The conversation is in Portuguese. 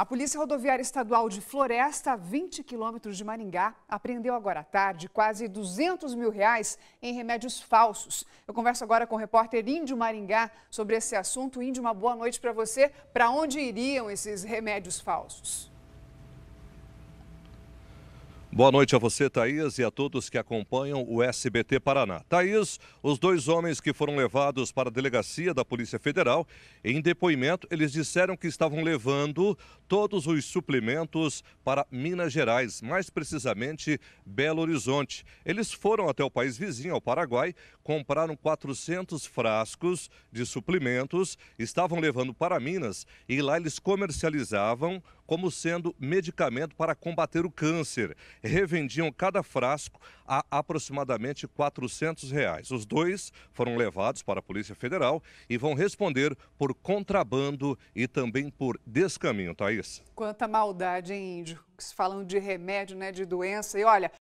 A Polícia Rodoviária Estadual de Floresta, a 20 quilômetros de Maringá, apreendeu agora à tarde quase 200 mil reais em remédios falsos. Eu converso agora com o repórter Índio Maringá sobre esse assunto. Índio, uma boa noite para você. Para onde iriam esses remédios falsos? Boa noite a você, Thaís, e a todos que acompanham o SBT Paraná. Thaís, os dois homens que foram levados para a delegacia da Polícia Federal, em depoimento, eles disseram que estavam levando todos os suplementos para Minas Gerais, mais precisamente Belo Horizonte. Eles foram até o país vizinho, ao Paraguai, compraram 400 frascos de suplementos, estavam levando para Minas e lá eles comercializavam como sendo medicamento para combater o câncer revendiam cada frasco a aproximadamente 400 reais. Os dois foram levados para a Polícia Federal e vão responder por contrabando e também por descaminho, Thaís. Quanta maldade, hein, índio? Falando de remédio, né, de doença. E olha,